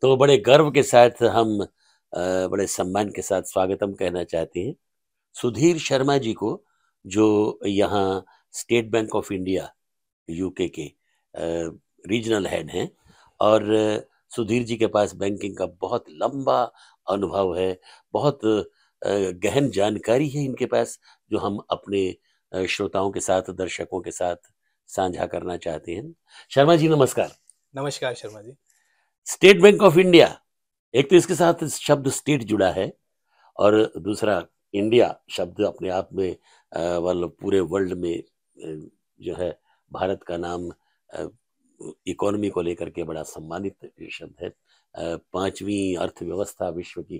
तो बड़े गर्व के साथ हम बड़े सम्मान के साथ स्वागतम कहना चाहते हैं सुधीर शर्मा जी को जो यहाँ State Bank of India UK के रीजनल हेड हैं और सुधीर जी के पास बैंकिंग का बहुत लंबा अनुभव है बहुत गहन जानकारी है इनके पास जो हम अपने श्रोताओं के साथ दर्शकों के साथ साझा करना चाहते हैं शर्मा जी नमस्कार नमस्कार Sharma ji State Bank of India एक तो इसके साथ शब्द स्टेट जुड़ा है और दूसरा इंडिया शब्द अपने आप में मतलब पूरे वर्ल्ड में जो है भारत का नाम इकोनॉमी को लेकर के बड़ा सम्मानित शब्द है पांचवी अर्थव्यवस्था विश्व की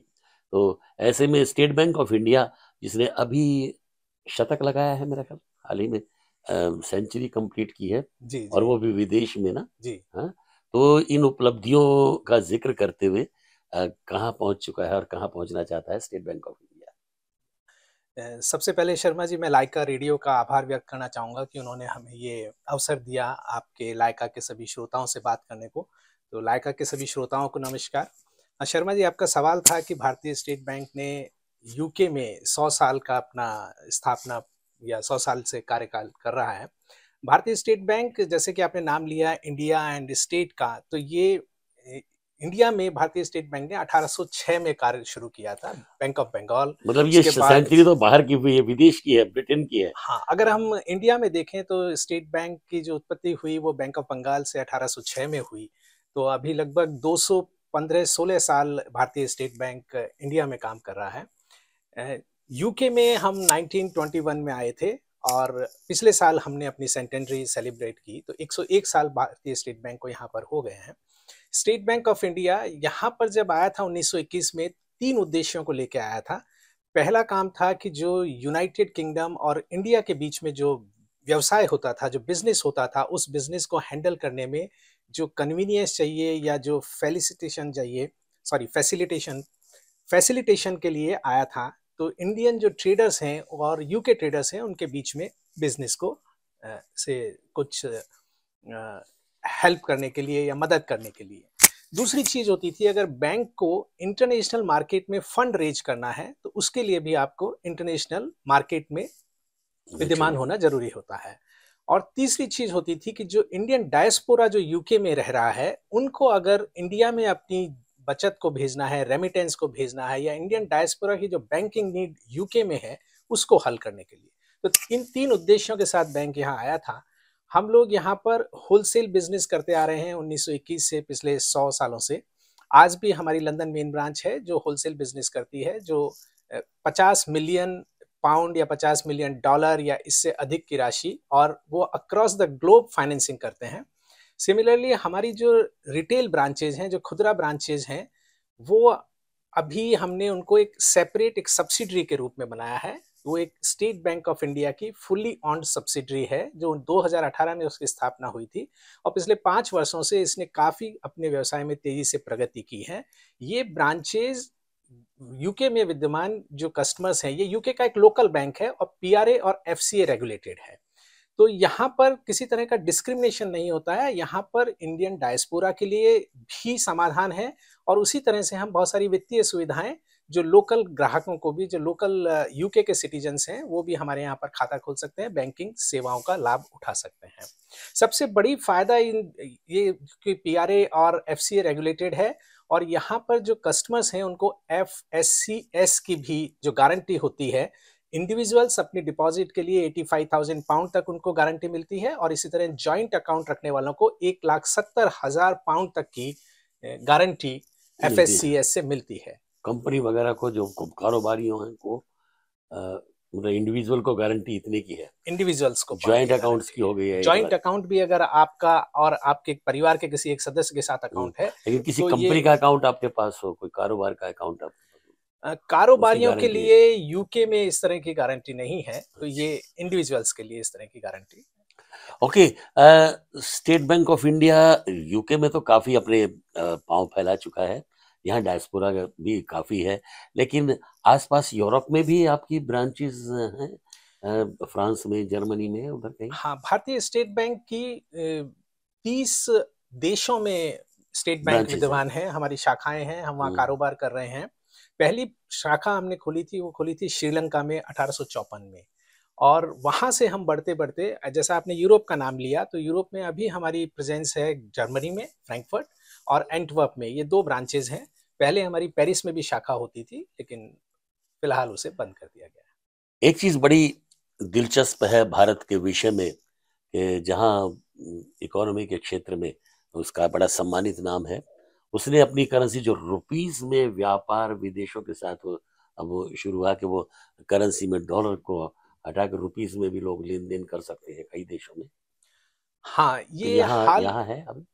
तो ऐसे में स्टेट बैंक ऑफ इंडिया जिसने अभी शतक लगाया है मेरा ख्याल हाल ही में सेंचुरी कंप्लीट की है जी, जी, और वो भी विदेश में ना जी हाँ तो इन उपलब्धियों का जिक्र करते हुए कहाँ पहुंच चुका है और कहाँ पहुंचना चाहता है स्टेट बैंक ऑफ इंडिया सबसे पहले शर्मा जी मैं लाइका रेडियो का आभार व्यक्त करना चाहूंगा कि उन्होंने हमें ये अवसर दिया आपके लाइका के सभी श्रोताओं से बात करने को तो लाइका के सभी श्रोताओं को नमस्कार शर्मा जी आपका सवाल था कि भारतीय स्टेट बैंक ने यूके में सौ साल का अपना स्थापना या सौ साल से कार्यकाल कर रहा है भारतीय स्टेट बैंक जैसे कि आपने नाम लिया इंडिया एंड स्टेट का तो ये इंडिया में भारतीय स्टेट बैंक ने 1806 में कार्य शुरू किया था बैंक ऑफ बंगाल मतलब ये सेंचुरी तो बाहर की हुई है विदेश की है ब्रिटेन की है हाँ अगर हम इंडिया में देखें तो स्टेट बैंक की जो उत्पत्ति हुई वो बैंक ऑफ बंगाल से 1806 में हुई तो अभी लगभग 215-16 साल भारतीय स्टेट बैंक इंडिया में काम कर रहा है यूके में हम 1921 में आए थे और पिछले साल हमने अपनी सेंटेंड्री सेलिब्रेट की तो 101 साल भारतीय स्टेट बैंक को यहाँ पर हो गए हैं स्टेट बैंक ऑफ इंडिया यहाँ पर जब आया था 1921 में तीन उद्देश्यों को लेकर आया था पहला काम था कि जो यूनाइटेड किंगडम और इंडिया के बीच में जो व्यवसाय होता था जो बिजनेस होता था उस बिजनेस को हैंडल करने में जो कन्वीनियंस चाहिए या जो फेलिसिटेशन चाहिए सॉरी फैसिलिटेशन फैसिलिटेशन के लिए आया था तो इंडियन जो ट्रेडर्स हैं और यूके ट्रेडर्स हैं उनके बीच में बिजनेस को से कुछ हेल्प करने के लिए या मदद करने के लिए दूसरी चीज़ होती थी अगर बैंक को इंटरनेशनल मार्केट में फंड रेज करना है तो उसके लिए भी आपको इंटरनेशनल मार्केट में विद्यमान होना जरूरी होता है और तीसरी चीज़ होती थी कि जो इंडियन डायस्पोरा जो यूके में रह रहा है उनको अगर इंडिया में अपनी बचत को भेजना है रेमिटेंस को भेजना है या इंडियन डायस्पोरा की जो बैंकिंग नीड यूके में है उसको हल करने के लिए तो इन तीन उद्देश्यों के साथ बैंक यहाँ आया था हम लोग यहाँ पर होलसेल बिजनेस करते आ रहे हैं 1921 से पिछले 100 सालों से आज भी हमारी लंदन मेन ब्रांच है जो होलसेल बिजनेस करती है जो 50 मिलियन पाउंड या 50 मिलियन डॉलर या इससे अधिक की राशि और वो अक्रॉस द ग्लोब फाइनेंसिंग करते हैं सिमिलरली हमारी जो रिटेल ब्रांचेज हैं जो खुदरा ब्रांचेज हैं वो अभी हमने उनको एक सेपरेट एक सब्सिडरी के रूप में बनाया है वो एक स्टेट बैंक ऑफ इंडिया की फुल्ली ऑन्ड सब्सिडरी है जो 2018 में उसकी स्थापना हुई थी और पिछले पाँच वर्षों से इसने काफ़ी अपने व्यवसाय में तेज़ी से प्रगति की है ये ब्रांचेज यूके में विद्यमान जो कस्टमर्स हैं ये यूके का एक लोकल बैंक है और पीआरए और एफसीए रेगुलेटेड है तो यहाँ पर किसी तरह का डिस्क्रिमिनेशन नहीं होता है यहाँ पर इंडियन डायस्पोरा के लिए भी समाधान है और उसी तरह से हम बहुत सारी वित्तीय सुविधाएं जो लोकल ग्राहकों को भी जो लोकल यूके uh, के सिटीजन्स हैं वो भी हमारे यहाँ पर खाता खोल सकते हैं बैंकिंग सेवाओं का लाभ उठा सकते हैं सबसे बड़ी फायदा इन ये कि पी और एफ रेगुलेटेड है और यहाँ पर जो कस्टमर्स हैं उनको एफ की भी जो गारंटी होती है इंडिविजुअल्स अपनी डिपॉजिट के लिए एटी फाइव थाउजेंड पाउंड तक उनको गारंटी मिलती है और इसी तरह जॉइंट अकाउंट रखने वालों को एक लाख सत्तर हजार पाउंड तक की guarantee F S S C से मिलती है कंपनी वगैरह को जो कारोबारियों हैं मतलब को मतलब इंडिविजुअल को गारंटी इतने की है इंडिविजुअल्स को ज्वाइंट अकाउंट की हो गई है ज्वाइंट अकाउंट भी अगर आपका और आपके परिवार के किसी एक सदस्य के साथ अकाउंट हम्म। है किसी तो कंपनी का अकाउंट आपके पास हो कोई कारोबार का अकाउंट आपके कारोबारियों के लिए यूके में इस तरह की गारंटी नहीं है तो ये इंडिविजुअल्स के लिए इस तरह की guarantee okay State Bank of India UK में तो काफी अपने पांव फैला चुका है यहाँ डायस्पोरा भी काफी है लेकिन आसपास यूरोप में भी आपकी ब्रांचेस हैं फ्रांस में जर्मनी में उधर कहीं हाँ भारतीय स्टेट बैंक की तीस देशों में स्टेट बैंक विद्यमान है हमारी शाखाएं हैं हम वहाँ हम्म। कारोबार कर रहे हैं पहली शाखा हमने खोली थी वो खोली थी श्रीलंका में अठारह में और वहाँ से हम बढ़ते बढ़ते जैसा आपने यूरोप का नाम लिया तो यूरोप में अभी हमारी प्रेजेंस है जर्मनी में फ्रैंकफर्ट और एंटवर्प में ये दो ब्रांचेज हैं पहले हमारी पेरिस में भी शाखा होती थी लेकिन फिलहाल उसे बंद कर दिया गया एक चीज़ बड़ी दिलचस्प है भारत के विषय में जहाँ इकोनॉमी के क्षेत्र में उसका बड़ा सम्मानित नाम है उसने अपनी करेंसी जो रुपीस में व्यापार विदेशों के साथ वो अब वो शुरू हुआ कि वो करेंसी में डॉलर को हटा कर रुपीस में भी लोग लेन देन कर सकते हैं कई देशों में हाँ तो ये तो यहाँ हाल यहाँ है अभी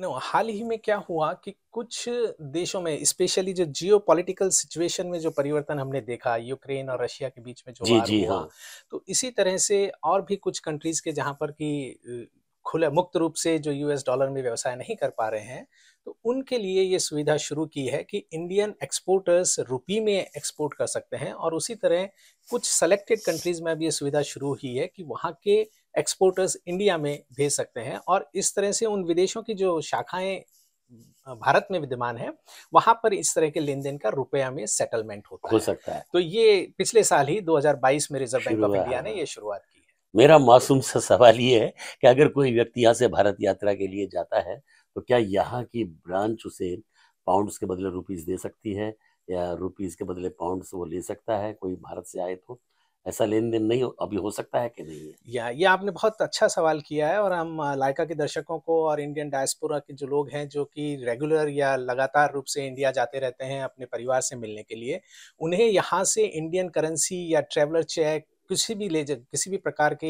नो हाल ही में क्या हुआ कि कुछ देशों में स्पेशली जो जियो पॉलिटिकल सिचुएशन में जो परिवर्तन हमने देखा यूक्रेन और रशिया के बीच में जो जी, जी, हुआ हाँ। तो इसी तरह से और भी कुछ कंट्रीज के जहां पर कि खुले मुक्त रूप से जो यूएस डॉलर में व्यवसाय नहीं कर पा रहे हैं तो उनके लिए ये सुविधा शुरू की है कि इंडियन एक्सपोर्टर्स रुपी में एक्सपोर्ट कर सकते हैं और उसी तरह कुछ सेलेक्टेड कंट्रीज में भी ये सुविधा शुरू हुई है कि वहाँ के एक्सपोर्टर्स इंडिया में भेज सकते हैं और इस तरह से उन विदेशों की जो शाखाएं भारत में विद्यमान है वहां पर इस तरह के लेन देन का रुपया में सेटलमेंट होता हो सकता है।, है तो ये पिछले साल ही 2022 में रिजर्व बैंक ऑफ इंडिया ने ये शुरुआत की मेरा मासूम सा सवाल ये है कि अगर कोई व्यक्ति यहाँ से भारत यात्रा के लिए जाता है तो क्या यहाँ की ब्रांच उसे पाउंड्स के बदले रुपीज़ दे सकती है या रुपीज़ के बदले पाउंड्स वो ले सकता है कोई भारत से आए तो ऐसा लेन देन नहीं अभी हो सकता है कि नहीं है या ये आपने बहुत अच्छा सवाल किया है और हम लायका के दर्शकों को और इंडियन डायस्पोरा के जो लोग हैं जो कि रेगुलर या लगातार रूप से इंडिया जाते रहते हैं अपने परिवार से मिलने के लिए उन्हें यहाँ से इंडियन करेंसी या ट्रेवलर चेक किसी भी ले किसी भी प्रकार के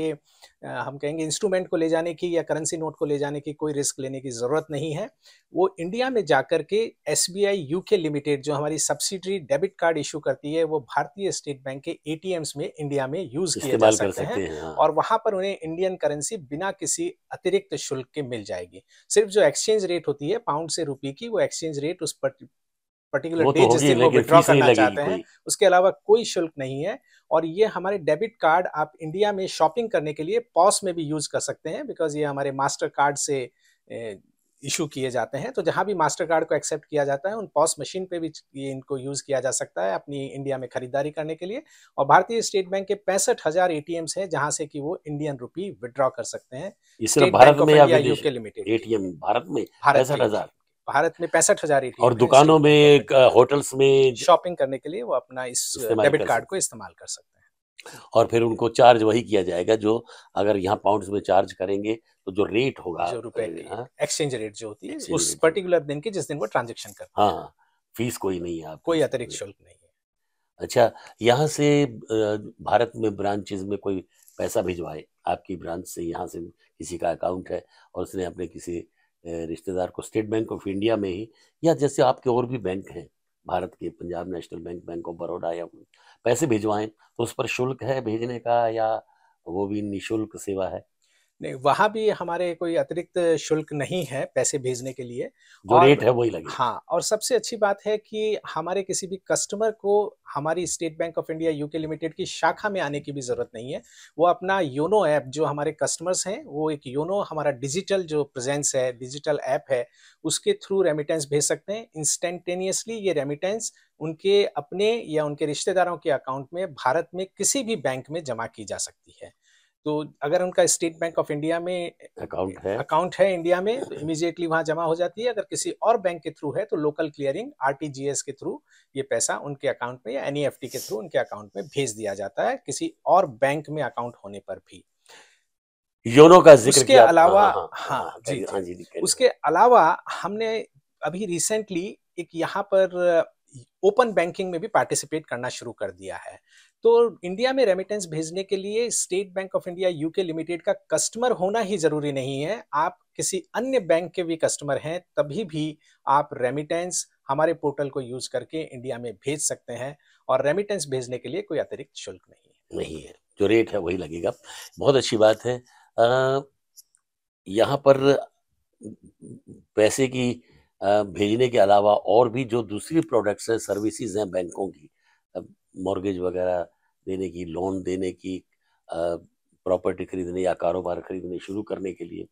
हम कहेंगे इंस्ट्रूमेंट को ले जाने की या करेंसी नोट को ले जाने की कोई रिस्क लेने की ज़रूरत नहीं है वो इंडिया में जाकर के S B I U K Limited जो हमारी सब्सिडरी डेबिट कार्ड इशू करती है वो भारतीय स्टेट बैंक के ए में इंडिया में यूज़ किए जा सकते हैं हाँ। और वहाँ पर उन्हें इंडियन करेंसी बिना किसी अतिरिक्त शुल्क के मिल जाएगी सिर्फ जो एक्सचेंज रेट होती है पाउंड से रुपये की वो एक्सचेंज रेट उस पर्टिकुलर डे जिस दिन वो तो विड्रॉ करना चाहते हैं उसके अलावा कोई शुल्क नहीं है और ये हमारे डेबिट कार्ड आप इंडिया में शॉपिंग करने के लिए पॉस में भी यूज कर सकते हैं बिकॉज ये हमारे मास्टर कार्ड से इशू किए जाते हैं तो जहाँ भी मास्टर कार्ड को एक्सेप्ट किया जाता है उन पॉस मशीन पे भी ये इनको यूज़ किया जा सकता है अपनी इंडिया में खरीदारी करने के लिए और भारतीय स्टेट बैंक के पैंसठ हज़ार ए टी एम्स है जहाँ से कि वो इंडियन रुपी विड्रॉ कर सकते हैं भारत में या यूके लिमिटेड एटीएम भारत में पैंसठ हज़ार भारत में पैंसठ हजार और दुकानों में होटल्स में शॉपिंग करने के लिए वो अपना इस डेबिट कार्ड को इस्तेमाल कर सकते हैं और फिर उनको चार्ज वही किया जाएगा जो अगर यहाँ पाउंड्स में चार्ज करेंगे तो जो रेट होगा जो रुपए हाँ। एक्सचेंज रेट जो होती है उस पर्टिकुलर दिन के जिस दिन वो ट्रांजेक्शन कर हाँ फीस कोई नहीं है कोई अतिरिक्त शुल्क नहीं है अच्छा यहाँ से भारत में ब्रांचेज में कोई पैसा भिजवाए आपकी ब्रांच से यहाँ से किसी का अकाउंट है और उसने अपने किसी रिश्तेदार को स्टेट बैंक ऑफ इंडिया में ही या जैसे आपके और भी बैंक हैं भारत के Punjab National Bank Bank of Baroda या पैसे भिजवाएं तो उस पर शुल्क है भेजने का या वो भी निःशुल्क सेवा है नहीं वहाँ भी हमारे कोई अतिरिक्त शुल्क नहीं है पैसे भेजने के लिए जो और, रेट है वही लगे हाँ और सबसे अच्छी बात है कि हमारे किसी भी कस्टमर को हमारी State Bank of India UK Limited की शाखा में आने की भी ज़रूरत नहीं है वो अपना योनो ऐप जो हमारे कस्टमर्स हैं वो एक योनो हमारा डिजिटल जो प्रेजेंस है डिजिटल ऐप है उसके थ्रू रेमिटेंस भेज सकते हैं इंस्टेंटेनियसली ये रेमिटेंस उनके अपने या उनके रिश्तेदारों के अकाउंट में भारत में किसी भी बैंक में जमा की जा सकती है तो अगर उनका स्टेट बैंक ऑफ इंडिया में अकाउंट है अकाउंट है इंडिया में तो इमीजिएटली वहां जमा हो जाती है अगर किसी और बैंक के थ्रू है तो लोकल क्लियरिंग आरटीजीएस के थ्रू ये पैसा उनके अकाउंट में या एन e के थ्रू उनके अकाउंट में भेज दिया जाता है किसी और बैंक में अकाउंट होने पर भी योनो का जिक्र उसके अलावा हाँ, हाँ, हाँ, हाँ जी, हाँ जी, जी उसके अलावा हमने अभी रिसेंटली एक यहाँ पर ओपन बैंकिंग में भी पार्टिसिपेट करना शुरू कर दिया है तो इंडिया में रेमिटेंस भेजने के लिए State Bank of India UK Limited का कस्टमर होना ही जरूरी नहीं है आप किसी अन्य बैंक के भी कस्टमर हैं तभी भी आप रेमिटेंस हमारे पोर्टल को यूज करके इंडिया में भेज सकते हैं और रेमिटेंस भेजने के लिए कोई अतिरिक्त शुल्क नहीं है नहीं है जो रेट है वही लगेगा बहुत अच्छी बात है यहाँ पर पैसे की भेजने के अलावा और भी जो दूसरी प्रोडक्ट्स हैं सर्विसेज हैं बैंकों की मॉर्गेज वगैरह देने की लोन देने की प्रॉपर्टी खरीदने या कारोबार खरीदने शुरू करने के लिए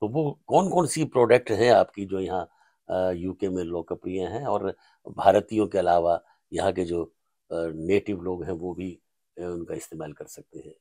तो वो कौन कौन सी प्रोडक्ट हैं आपकी जो यहाँ यूके में लोकप्रिय हैं और भारतीयों के अलावा यहाँ के जो नेटिव लोग हैं वो भी उनका इस्तेमाल कर सकते हैं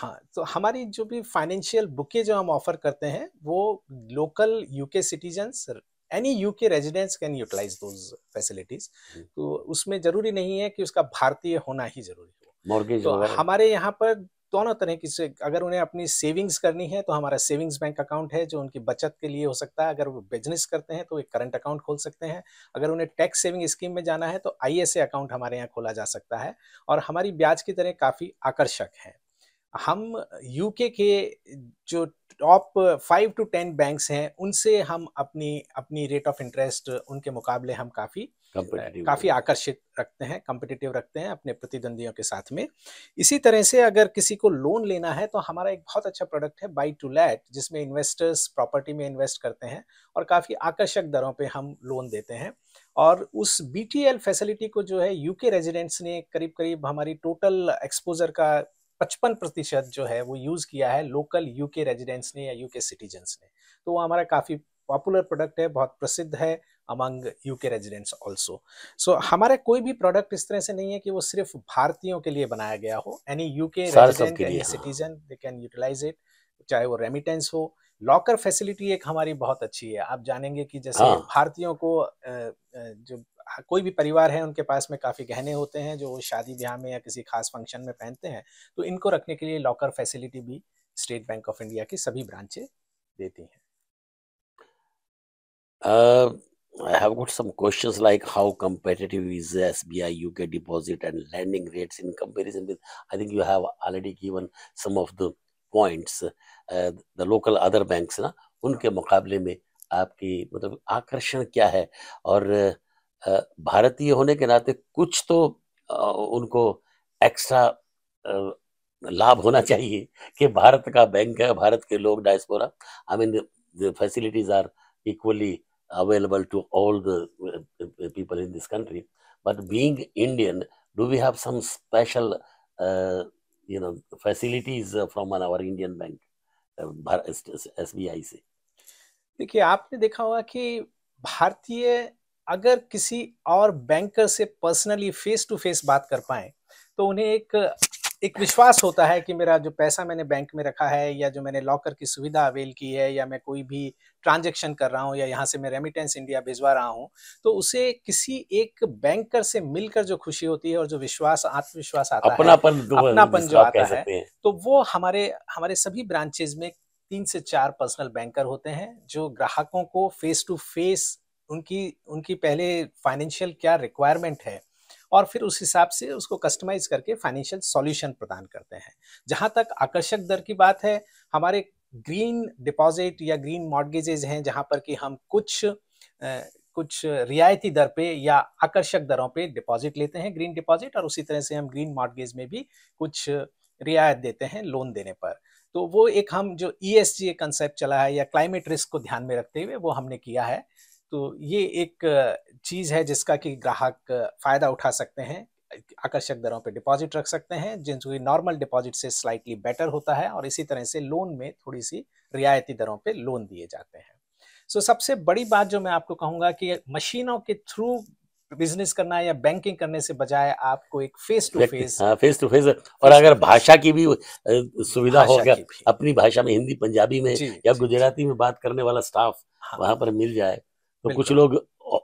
हाँ तो हमारी जो भी फाइनेंशियल बुके जो हम ऑफर करते हैं वो local UK citizens any UK residents can utilise two facilities तो उसमें जरूरी नहीं है कि उसका भारतीय होना ही जरूरी हो मॉर्गेज तो हमारे यहाँ पर दोनों तरह की से अगर उन्हें अपनी सेविंग्स करनी है तो हमारा सेविंग्स बैंक अकाउंट है जो उनकी बचत के लिए हो सकता है अगर वो बिजनेस करते हैं तो एक करंट अकाउंट खोल सकते हैं अगर उन्हें टैक्स सेविंग स्कीम में जाना है तो आई अकाउंट हमारे यहाँ खोला जा सकता है और हमारी ब्याज की तरह काफ़ी आकर्षक है हम यूके के जो top five to ten banks हैं उनसे हम अपनी अपनी रेट ऑफ इंटरेस्ट उनके मुकाबले हम काफ़ी काफ़ी आकर्षित रखते हैं कम्पिटिटिव रखते हैं अपने प्रतिद्वंदियों के साथ में इसी तरह से अगर किसी को लोन लेना है तो हमारा एक बहुत अच्छा प्रोडक्ट है बाई टू लेट जिसमें इन्वेस्टर्स प्रॉपर्टी में इन्वेस्ट करते हैं और काफ़ी आकर्षक दरों पे हम लोन देते हैं और उस बी फैसिलिटी को जो है यूके रेजिडेंट्स ने करीब करीब हमारी टोटल एक्सपोजर का पचपन प्रतिशत जो है वो यूज़ किया है लोकल यूके रेजिडेंट्स ने या यूके सिटीजन्स ने तो वो हमारा काफ़ी पॉपुलर प्रोडक्ट है बहुत प्रसिद्ध है among UK residents also so हमारा कोई भी प्रोडक्ट इस तरह से नहीं है कि वो सिर्फ भारतीयों के लिए बनाया गया हो any UK resident any citizen they can utilise it चाहे वो रेमिटेंस हो लॉकर फैसिलिटी एक हमारी बहुत अच्छी है आप जानेंगे कि जैसे हाँ। भारतीयों को जो हाँ, कोई भी परिवार है उनके पास में काफ़ी गहने होते हैं जो शादी ब्याह में या किसी खास फंक्शन में पहनते हैं तो इनको रखने के लिए लॉकर फैसिलिटी भी स्टेट बैंक ऑफ इंडिया की सभी ब्रांचें देती हैं आई हैव अदर बैंक्स उनके मुकाबले में आपकी मतलब आकर्षण क्या है और भारतीय होने के नाते कुछ तो उनको एक्स्ट्रा लाभ होना चाहिए कि भारत का बैंक है भारत के लोग diaspora I mean facilities are equally available to all the people in this country but being Indian do we have some special you know facilities from one our Indian bank S B I से देखिए आपने देखा होगा कि भारतीय अगर किसी और बैंकर से पर्सनली फेस टू फेस बात कर पाए तो उन्हें एक एक विश्वास होता है कि मेरा जो पैसा मैंने बैंक में रखा है या जो मैंने लॉकर की सुविधा अवेल की है या मैं कोई भी ट्रांजेक्शन कर रहा हूँ या यहाँ से मैं रेमिटेंस इंडिया भिजवा रहा हूँ तो उसे किसी एक बैंकर से मिलकर जो खुशी होती है और जो विश्वास आत्मविश्वास आता अपनापन है अपनापन जो आता है तो वो हमारे हमारे सभी ब्रांचेज में तीन से चार पर्सनल बैंकर होते हैं जो ग्राहकों को फेस टू फेस उनकी उनकी पहले फाइनेंशियल क्या रिक्वायरमेंट है और फिर उस हिसाब से उसको कस्टमाइज करके फाइनेंशियल सॉल्यूशन प्रदान करते हैं जहाँ तक आकर्षक दर की बात है हमारे ग्रीन डिपॉजिट या ग्रीन मॉडगेजेज हैं जहाँ पर कि हम कुछ आ, कुछ रियायती दर पे या आकर्षक दरों पे डिपॉजिट लेते हैं ग्रीन डिपॉजिट और उसी तरह से हम ग्रीन मॉडगेज में भी कुछ रियायत देते हैं लोन देने पर तो वो एक हम जो ई एस जी कंसेप्ट चला है या क्लाइमेट रिस्क को ध्यान में रखते हुए वो हमने किया है तो ये एक चीज है जिसका कि ग्राहक फायदा उठा सकते हैं आकर्षक दरों पर डिपॉजिट रख सकते हैं जिनको नॉर्मल डिपॉजिट से स्लाइटली बेटर होता है और इसी तरह से लोन में थोड़ी सी रियायती दरों पे लोन दिए जाते हैं सो so, सबसे बड़ी बात जो मैं आपको कहूंगा कि मशीनों के थ्रू बिजनेस करना या बैंकिंग करने से बजाय आपको एक फेस टू फेस हाँ, फेस टू फेस और अगर भाषा की भी सुविधा हो गया अपनी भाषा में हिंदी पंजाबी में या गुजराती में बात करने वाला स्टाफ हाँ, वहां पर मिल जाए तो कुछ लोग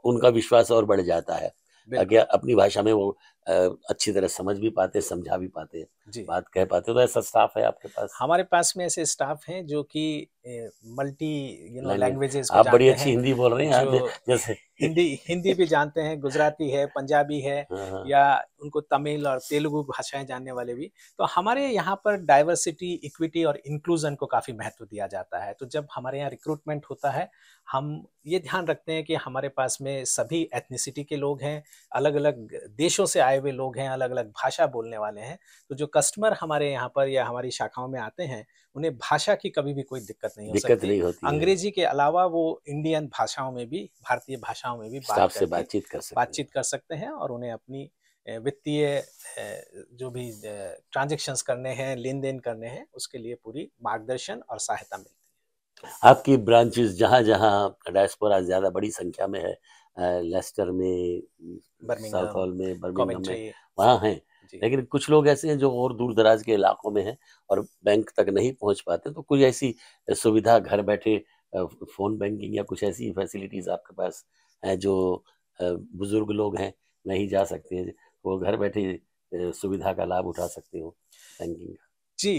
उनका विश्वास और बढ़ जाता है ताकि अपनी भाषा में वो अच्छी तरह समझ भी पाते समझा भी पाते बात कह पाते तो ऐसा स्टाफ है आपके पास हमारे पास में ऐसे स्टाफ हैं जो कि मल्टी यू नो लैंग्वेजेस आप बड़ी अच्छी हिंदी बोल रहे हैं जैसे हिंदी हिंदी भी जानते हैं गुजराती है पंजाबी है हाँ, हाँ। या उनको तमिल और तेलुगु भाषाएं जानने वाले भी तो हमारे यहाँ पर डाइवर्सिटी इक्विटी और इंक्लूजन को काफ़ी महत्व दिया जाता है तो जब हमारे यहाँ रिक्रूटमेंट होता है हम ये ध्यान रखते हैं कि हमारे पास में सभी एथनिसिटी के लोग हैं अलग अलग देशों से आए हुए लोग हैं अलग अलग भाषा बोलने वाले हैं तो जो कस्टमर हमारे यहाँ पर या हमारी शाखाओं में आते हैं उन्हें भाषा की कभी भी कोई दिक्कत नहीं हो दिक्कत नहीं होती अंग्रेजी के अलावा वो इंडियन भाषाओं में भी भारतीय भाषाओं में भी बात से बातचीत कर सकते बातचीत कर सकते हैं और उन्हें अपनी वित्तीय जो भी ट्रांजेक्शन्स करने हैं लेन देन करने हैं उसके लिए पूरी मार्गदर्शन और सहायता मिलती है आपकी ब्रांचेस जहाँ जहाँ डायस्पोरा ज़्यादा बड़ी संख्या में है लेस्टर में साउथ हॉल में बर्मिंगम में वहाँ हैं लेकिन कुछ लोग ऐसे हैं जो और दूर दराज के इलाकों में हैं और बैंक तक नहीं पहुंच पाते तो कोई ऐसी सुविधा घर बैठे फ़ोन बैंकिंग या कुछ ऐसी फैसिलिटीज़ आपके पास हैं जो बुज़ुर्ग लोग हैं नहीं जा सकते हैं वो घर बैठे सुविधा का लाभ उठा सकते हो बैंकिंग का जी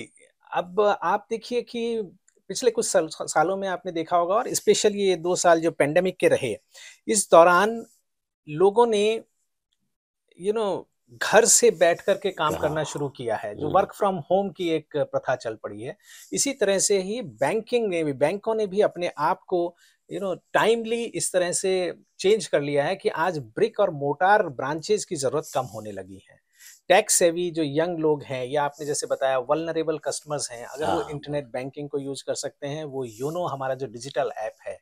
अब आप देखिए कि पिछले कुछ साल, सालों में आपने देखा होगा और स्पेशली ये दो साल जो पेंडेमिक के रहे इस दौरान लोगों ने यू you नो know, घर से बैठ करके के काम हाँ। करना शुरू किया है जो वर्क फ्रॉम होम की एक प्रथा चल पड़ी है इसी तरह से ही बैंकिंग ने भी बैंकों ने भी अपने आप को यू नो टाइमली इस तरह से चेंज कर लिया है कि आज ब्रिक और मोटार ब्रांचेज की जरूरत कम होने लगी है टैक्स सेवी जो यंग लोग हैं या आपने जैसे बताया वलनरेबल कस्टमर्स हैं अगर वो इंटरनेट हाँ। बैंकिंग को यूज कर सकते हैं वो यूनो हमारा जो डिजिटल ऐप है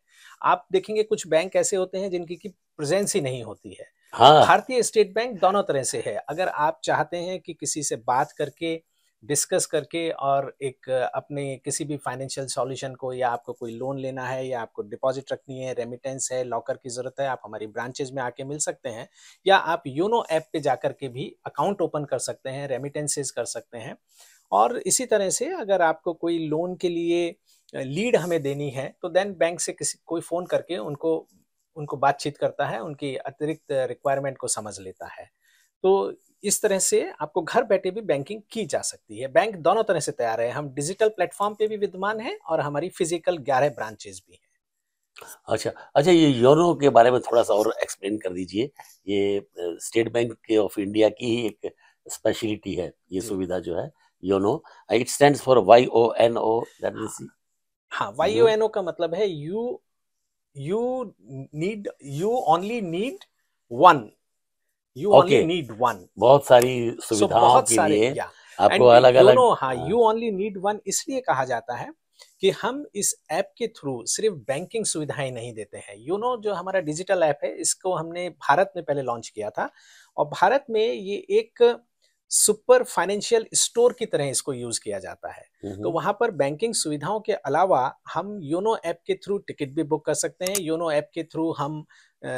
आप देखेंगे कुछ बैंक ऐसे होते हैं जिनकी की प्रेजेंस ही नहीं होती है हाँ। भारतीय स्टेट बैंक दोनों तरह से है अगर आप चाहते हैं कि किसी से बात करके डिस्कस करके और एक अपने किसी भी फाइनेंशियल सॉल्यूशन को या आपको कोई लोन लेना है या आपको डिपॉजिट रखनी है रेमिटेंस है लॉकर की ज़रूरत है आप हमारी ब्रांचेज में आके मिल सकते हैं या आप योनो ऐप पे जाकर के भी अकाउंट ओपन कर सकते हैं रेमिटेंसेज कर सकते हैं और इसी तरह से अगर आपको कोई लोन के लिए लीड हमें देनी है तो देन बैंक से किसी कोई फ़ोन करके उनको उनको बातचीत करता है उनकी अतिरिक्त रिक्वायरमेंट को समझ लेता है तो इस तरह से आपको घर बैठे भी बैंकिंग की जा सकती है बैंक दोनों तरह से तैयार है हम डिजिटल प्लेटफॉर्म पे भी विद्यमान है और हमारी फिजिकल ग्यारह ब्रांचेज भी हैं अच्छा अच्छा ये योनो के बारे में थोड़ा सा और एक्सप्लेन कर दीजिए ये स्टेट बैंक ऑफ इंडिया की ही एक स्पेशलिटी है ये सुविधा जो है YONO it stand for Y O N O that means हाँ वाई ओ एन ओ का मतलब है you you need you only need one you okay. only need one बहुत सारी सुविधाओं so, के लिए yeah. आपको अलग अलग you know, हाँ यू ओनली नीड वन इसलिए कहा जाता है कि हम इस ऐप के थ्रू सिर्फ बैंकिंग सुविधाएं नहीं देते हैं यू you नो know, जो हमारा डिजिटल ऐप है इसको हमने भारत में पहले लॉन्च किया था और भारत में ये एक सुपर फाइनेंशियल स्टोर की तरह इसको यूज किया जाता है हम्म, हम्म। तो वहां पर बैंकिंग सुविधाओं के अलावा हम योनो ऐप के थ्रू टिकट भी बुक कर सकते हैं योनो ऐप के थ्रू हम आ,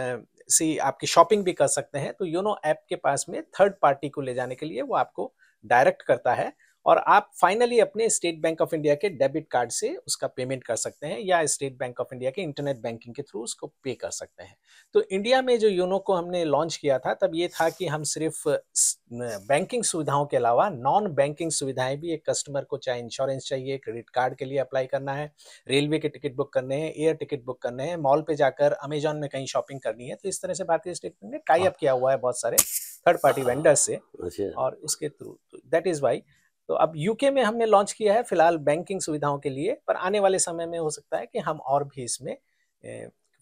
सी आपकी शॉपिंग भी कर सकते हैं तो योनो ऐप के पास में थर्ड पार्टी को ले जाने के लिए वो आपको डायरेक्ट करता है और आप फाइनली अपने स्टेट बैंक ऑफ इंडिया के डेबिट कार्ड से उसका पेमेंट कर सकते हैं या स्टेट बैंक ऑफ इंडिया के इंटरनेट बैंकिंग के थ्रू उसको पे कर सकते हैं तो इंडिया में जो यूनो को हमने लॉन्च किया था तब ये था कि हम सिर्फ बैंकिंग सुविधाओं के अलावा नॉन बैंकिंग सुविधाएं भी एक कस्टमर को चाहे इंश्योरेंस चाहिए क्रेडिट कार्ड के लिए अप्लाई करना है रेलवे के टिकट बुक करने हैं एयर टिकट बुक करने हैं मॉल पे जाकर अमेजोन में कहीं शॉपिंग करनी है तो इस तरह से भारतीय स्टेट बैंक ने टाई हाँ। अप किया हुआ है बहुत सारे थर्ड पार्टी वेंडर से अच्छा। और उसके थ्रू दैट इज वाई तो अब यूके में हमने लॉन्च किया है फिलहाल बैंकिंग सुविधाओं के लिए पर आने वाले समय में हो सकता है कि हम और भी इसमें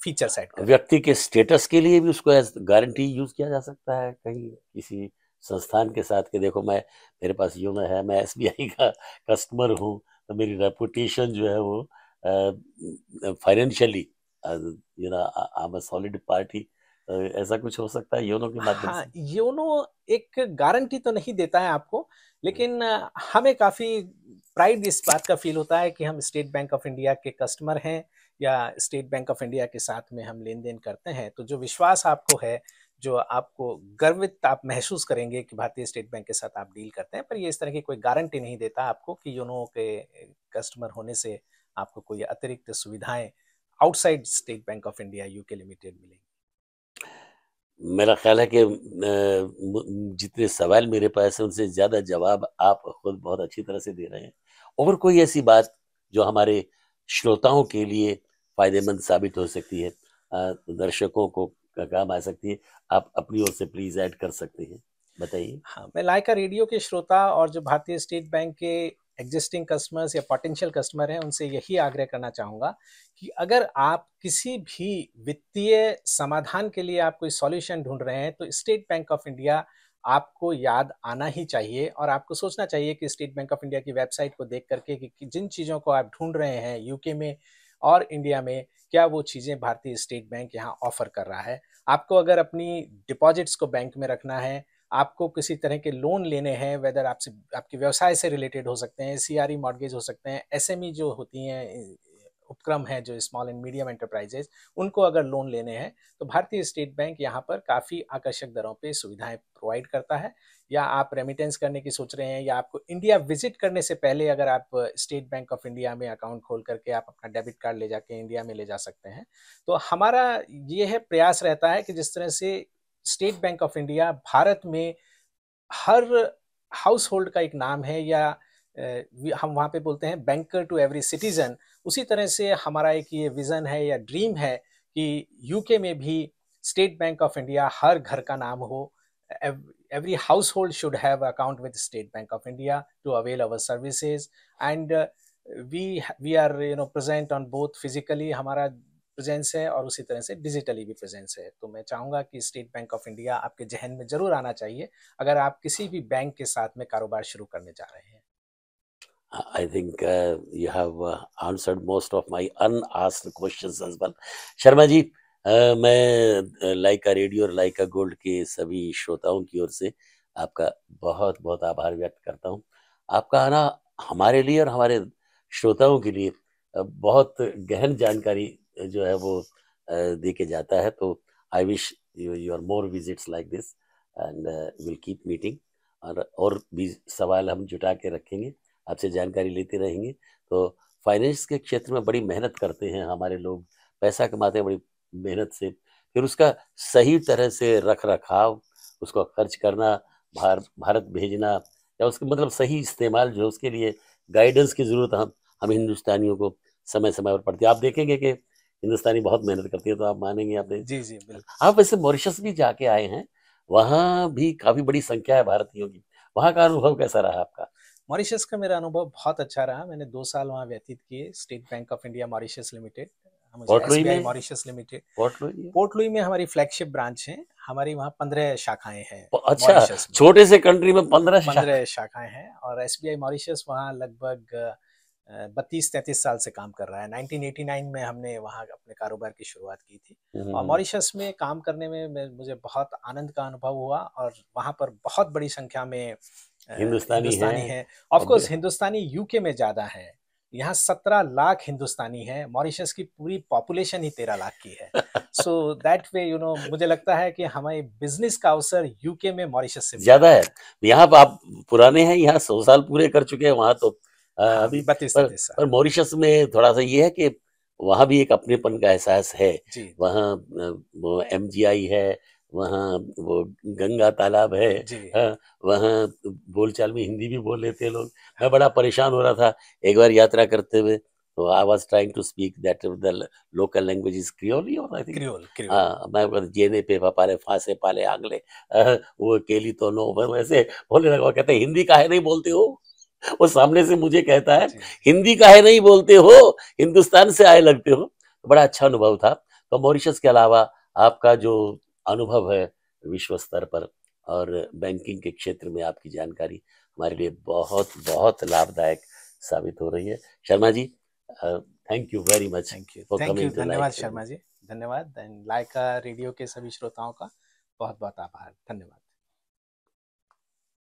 फीचर सेट व्यक्ति के स्टेटस के लिए भी उसको गारंटी यूज किया जा सकता है कहीं किसी संस्थान के साथ के देखो मैं मेरे पास योनो है मैं एस का कस्टमर हूँ तो मेरी रेपुटेशन जो है वो financially you know I am a solid party ऐसा कुछ हो सकता है योनो के माध्यम हाँ से योनो एक गारंटी तो नहीं देता है आपको हम्म। लेकिन हमें काफ़ी प्राइड इस बात का फील होता है कि हम स्टेट बैंक ऑफ इंडिया के कस्टमर हैं या स्टेट बैंक ऑफ इंडिया के साथ में हम लेन देन करते हैं तो जो विश्वास आपको है जो आपको गर्वित आप महसूस करेंगे कि भारतीय स्टेट बैंक के साथ आप डील करते हैं पर ये इस तरह की कोई गारंटी नहीं देता आपको कि योनो के कस्टमर होने से आपको कोई अतिरिक्त सुविधाएं outside State Bank of India UK Limited मिलेंगी मेरा ख्याल है कि जितने सवाल मेरे पास हैं उनसे ज़्यादा जवाब आप खुद बहुत अच्छी तरह से दे रहे हैं और कोई ऐसी बात जो हमारे श्रोताओं के लिए फ़ायदेमंद साबित हो सकती है दर्शकों को काम आ सकती है आप अपनी ओर से प्लीज़ ऐड कर सकते हैं बताइए हाँ मैं लाइका रेडियो के श्रोता और जो भारतीय स्टेट बैंक के एग्जिस्टिंग कस्टमर्स या पोटेंशियल कस्टमर हैं उनसे यही आग्रह करना चाहूँगा कि अगर आप किसी भी वित्तीय समाधान के लिए आप कोई सॉल्यूशन ढूंढ रहे हैं तो स्टेट बैंक ऑफ इंडिया आपको याद आना ही चाहिए और आपको सोचना चाहिए कि स्टेट बैंक ऑफ इंडिया की वेबसाइट को देख करके कि जिन चीज़ों को आप ढूंढ रहे हैं यूके में और इंडिया में क्या वो चीज़ें भारतीय स्टेट बैंक यहाँ ऑफर कर रहा है आपको अगर अपनी डिपॉजिट्स को बैंक में रखना है आपको किसी तरह के लोन लेने हैं वेदर आपसे आपके व्यवसाय से रिलेटेड हो सकते हैं सी मॉडगेज e हो सकते हैं एस e जो होती हैं उपक्रम हैं जो स्मॉल एंड मीडियम एंटरप्राइजेज उनको अगर लोन लेने हैं तो भारतीय स्टेट बैंक यहाँ पर काफ़ी आकर्षक दरों पे सुविधाएं प्रोवाइड करता है या आप रेमिटेंस करने की सोच रहे हैं या आपको इंडिया विजिट करने से पहले अगर आप स्टेट बैंक ऑफ इंडिया में अकाउंट खोल करके आप अपना डेबिट कार्ड ले जाके इंडिया में ले जा सकते हैं तो हमारा ये है प्रयास रहता है कि जिस तरह से State Bank of India Bharat में हर हाउस होल्ड का एक नाम है या हम वहाँ पे बोलते हैं बैंकर टू एवरी सिटीजन उसी तरह से हमारा एक ये विजन है या ड्रीम है कि यूके में भी स्टेट बैंक ऑफ इंडिया हर घर का नाम हो every household should have account with State Bank of India to avail our services and we we are you know present on both physically हमारा प्रेजेंस है और उसी तरह से डिजिटली भी प्रेजेंस है तो मैं चाहूँगा कि स्टेट बैंक ऑफ इंडिया आपके जहन में ज़रूर आना चाहिए अगर आप किसी भी बैंक के साथ में कारोबार शुरू करने जा रहे हैं I think you have answered most of my an my Sharma ji uh, मैं लाइका uh, रेडियो और लाइका गोल्ड के सभी श्रोताओं की ओर से आपका बहुत बहुत आभार व्यक्त करता हूँ आपका आना हमारे लिए और हमारे श्रोताओं के लिए uh, बहुत गहन जानकारी जो है वो दे के जाता है तो I wish you are more visits like this and will keep meeting और और भी सवाल हम जुटा के रखेंगे आपसे जानकारी लेते रहेंगे तो फाइनेंस के क्षेत्र में बड़ी मेहनत करते हैं हमारे लोग पैसा कमाते हैं बड़ी मेहनत से फिर उसका सही तरह से रख रखाव उसको खर्च करना भार, भारत भेजना या उसके मतलब सही इस्तेमाल जो उसके लिए गाइडेंस की ज़रूरत हम हम हिंदुस्तानियों को समय समय पर पड़ती है आप देखेंगे कि हिंदुस्तानी बहुत मेहनत करती है तो आप मानेंगे आपने जी जी आप वैसे मॉरिशस भी जाके आए हैं वहाँ भी काफ़ी बड़ी संख्या है भारतीयों की वहाँ का अनुभव कैसा रहा आपका मॉरिशस का मेरा अनुभव बहुत अच्छा रहा मैंने दो साल वहाँ व्यतीत किए State Bank of India Mauritius Limited Mauritius Limited Port Louis में हमारी फ्लैगशिप ब्रांच है हमारी वहाँ पंद्रह शाखाएं हैं अच्छा छोटे से कंट्री में पंद्रह पंद्रह शाखाएं हैं और एस बी आई मॉरिशस वहाँ लगभग बत्तीस तैंतीस साल से काम कर रहा है 1989 में हमने वहाँ अपने कारोबार की शुरुआत की थी हम्म। और मॉरिशस में काम करने में मुझे बहुत आनंद का अनुभव हुआ और वहाँ पर बहुत बड़ी संख्या में हिंदुस्तानी, हिंदुस्तानी है ऑफकोर्स हिंदुस्तानी यूके में ज़्यादा है यहाँ सत्रह लाख हिंदुस्तानी है मॉरिशस की पूरी पॉपुलेशन ही तेरह लाख की है so that way you know मुझे लगता है कि हमारे बिजनेस का अवसर यूके में मॉरिशस से ज्यादा है यहाँ आप पुराने हैं यहाँ सौ साल पूरे कर चुके हैं वहाँ तो अभी बत्तीस पर, पर मॉरिशस में थोड़ा सा ये है कि वहाँ भी एक अपनेपन का एहसास है वहाँ वो एम है वहाँ वो गंगा तालाब है हाँ, वहाँ बोलचाल में हिंदी भी बोल लेते हैं लोग हाँ। मैं बड़ा परेशान हो रहा था एक बार यात्रा करते हुए तो I was trying to speak that the local language is Creole हाँ मैं जेने पे पाले फांसे पाले आगले वो केली तो नो वैसे बोलने लगा कहते हिंदी का है नहीं बोलते हो वो सामने से मुझे कहता है हिंदी का है नहीं बोलते हो हिंदुस्तान से आए लगते हो तो बड़ा अच्छा अनुभव था तो मॉरिशस के अलावा आपका जो अनुभव है विश्व स्तर पर और बैंकिंग के क्षेत्र में आपकी जानकारी हमारे लिए बहुत बहुत लाभदायक साबित हो रही है Sharma ji thank you very much thank you धन्यवाद शर्मा जी धन्यवाद रेडियो के सभी श्रोताओं का बहुत बहुत आभार धन्यवाद